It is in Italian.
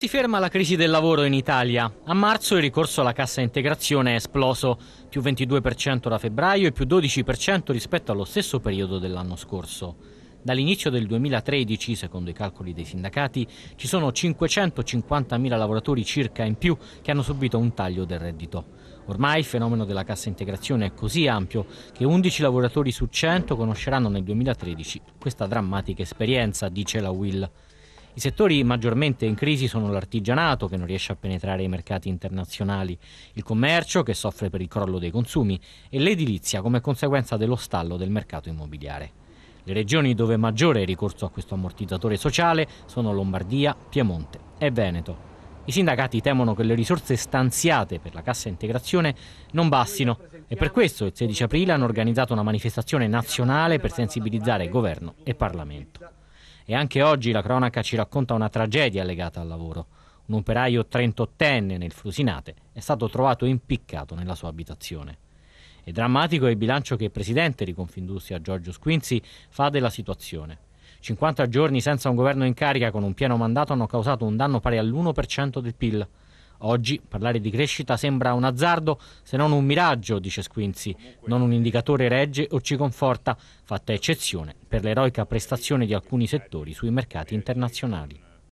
Si ferma la crisi del lavoro in Italia. A marzo il ricorso alla cassa integrazione è esploso, più 22% da febbraio e più 12% rispetto allo stesso periodo dell'anno scorso. Dall'inizio del 2013, secondo i calcoli dei sindacati, ci sono 550.000 lavoratori circa in più che hanno subito un taglio del reddito. Ormai il fenomeno della cassa integrazione è così ampio che 11 lavoratori su 100 conosceranno nel 2013 questa drammatica esperienza, dice la Will. I settori maggiormente in crisi sono l'artigianato, che non riesce a penetrare i mercati internazionali, il commercio, che soffre per il crollo dei consumi, e l'edilizia come conseguenza dello stallo del mercato immobiliare. Le regioni dove maggiore ricorso a questo ammortizzatore sociale sono Lombardia, Piemonte e Veneto. I sindacati temono che le risorse stanziate per la cassa integrazione non bastino e per questo il 16 aprile hanno organizzato una manifestazione nazionale per sensibilizzare governo e Parlamento. E anche oggi la cronaca ci racconta una tragedia legata al lavoro. Un operaio 38enne nel Frusinate è stato trovato impiccato nella sua abitazione. E drammatico è il bilancio che il presidente di Confindustria Giorgio Squinzi fa della situazione. 50 giorni senza un governo in carica con un pieno mandato hanno causato un danno pari all'1% del PIL. Oggi parlare di crescita sembra un azzardo, se non un miraggio, dice Squinzi, non un indicatore regge o ci conforta, fatta eccezione per l'eroica prestazione di alcuni settori sui mercati internazionali.